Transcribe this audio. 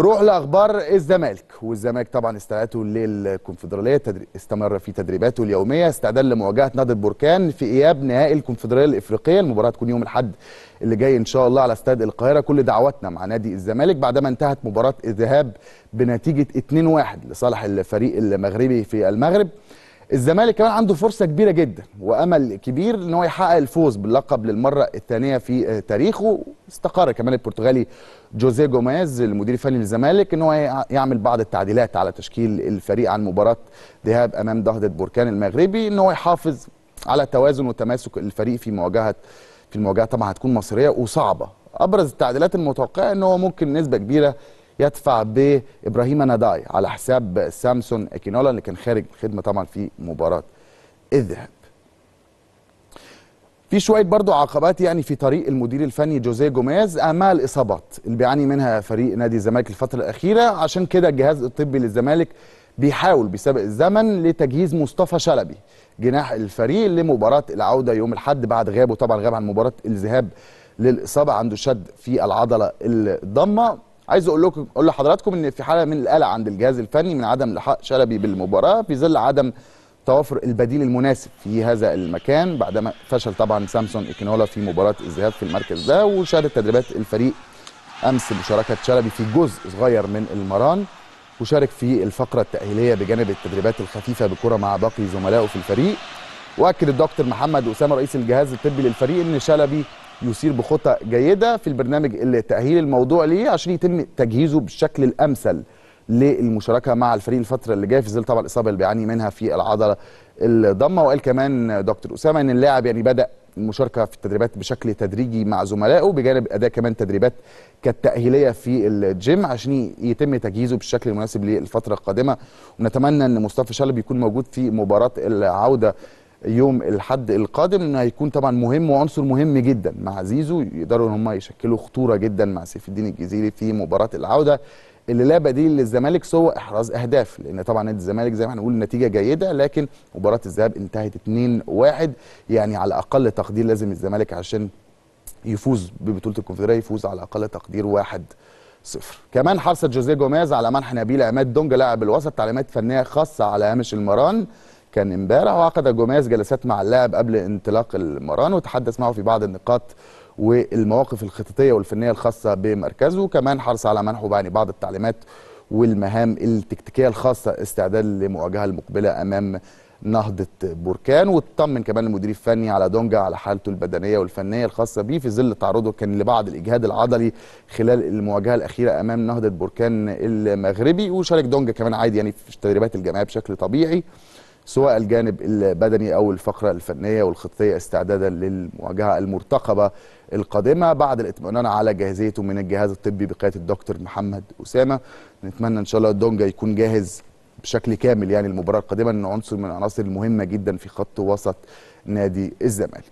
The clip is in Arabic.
نروح لاخبار الزمالك والزمالك طبعا استعداداته للكونفدراليه تدري... استمر في تدريباته اليوميه استعداد لمواجهه نادي البركان في اياب نهائي الكونفدراليه الافريقيه المباراه تكون يوم الاحد اللي جاي ان شاء الله على استاد القاهره كل دعواتنا مع نادي الزمالك بعدما انتهت مباراه الذهاب بنتيجه 2-1 لصالح الفريق المغربي في المغرب الزمالك كمان عنده فرصه كبيره جدا وامل كبير ان هو يحقق الفوز باللقب للمره الثانيه في تاريخه استقر كمان البرتغالي جوزيه جوميز المدير الفني للزمالك ان هو يعمل بعض التعديلات على تشكيل الفريق عن مباراه ذهاب امام ضهده بركان المغربي ان هو يحافظ على توازن وتماسك الفريق في مواجهه في المواجهه طبعا هتكون مصريه وصعبه ابرز التعديلات المتوقعه ان هو ممكن نسبه كبيره يدفع بابراهيم ناداي على حساب سامسون اكينولا اللي كان خارج الخدمه طبعا في مباراه الذهاب في شويه برضو عقبات يعني في طريق المدير الفني جوزيه جوميز اهمها الاصابات اللي بيعاني منها فريق نادي الزمالك الفتره الاخيره عشان كده الجهاز الطبي للزمالك بيحاول بسبق الزمن لتجهيز مصطفى شلبي جناح الفريق لمباراه العوده يوم الاحد بعد غيابه طبعا غاب عن مباراه الذهاب للاصابه عنده شد في العضله الضمه عايز اقول لكم اقول لحضراتكم ان في حاله من القلق عند الجهاز الفني من عدم لحاق شلبي بالمباراه في ظل عدم توافر البديل المناسب في هذا المكان بعدما فشل طبعا سامسون اكينولا في مباراه الذهاب في المركز ده وشهدت تدريبات الفريق امس مشاركه شلبي في جزء صغير من المران وشارك في الفقره التاهيليه بجانب التدريبات الخفيفه بكره مع باقي زملائه في الفريق واكد الدكتور محمد اسامه رئيس الجهاز الطبي للفريق ان شلبي يسير بخطى جيده في البرنامج اللي تاهيل الموضوع ليه عشان يتم تجهيزه بالشكل الامثل للمشاركه مع الفريق الفتره اللي جايه في ظل طبعا الاصابه اللي بيعاني منها في العضله الضمه وقال كمان دكتور اسامه ان اللاعب يعني بدا المشاركه في التدريبات بشكل تدريجي مع زملائه بجانب اداء كمان تدريبات كالتاهيليه في الجيم عشان يتم تجهيزه بالشكل المناسب للفتره القادمه ونتمنى ان مصطفى شلبي يكون موجود في مباراه العوده يوم الحد القادم هيكون طبعا مهم وعنصر مهم جدا مع زيزو يقدروا ان هم يشكلوا خطوره جدا مع سيف الدين الجزيري في مباراه العوده اللي لا بديل للزمالك سوى احراز اهداف لان طبعا نادي الزمالك زي ما هنقول النتيجه جيده لكن مباراه الذهاب انتهت 2-1 يعني على اقل تقدير لازم الزمالك عشان يفوز ببطوله الكونفدراليه يفوز على اقل تقدير 1 صفر كمان حرصت جوزيه جوميز على منح نبيل عماد دونجا لاعب الوسط تعليمات فنيه خاصه على هامش المران كان امبارح وعقد جوميز جلسات مع اللاعب قبل انطلاق المران وتحدث معه في بعض النقاط والمواقف الخططيه والفنيه الخاصه بمركزه وكمان حرص على منحه يعني بعض التعليمات والمهام التكتيكيه الخاصه استعداد لمواجهه المقبله امام نهضه بركان واطمن كمان المدير الفني على دونجا على حالته البدنيه والفنيه الخاصه به في ظل تعرضه كان لبعض الاجهاد العضلي خلال المواجهه الاخيره امام نهضه بركان المغربي وشارك دونجا كمان عادي يعني في تدريبات الجماعيه بشكل طبيعي سواء الجانب البدني أو الفقرة الفنية والخطية استعدادا للمواجهة المرتقبة القادمة بعد الاطمئنان على جاهزيته من الجهاز الطبي بقيادة الدكتور محمد أسامة نتمنى إن شاء الله دونجا يكون جاهز بشكل كامل يعني المباراة القادمة إنه عنصر من العناصر المهمة جدا في خط وسط نادي الزمالك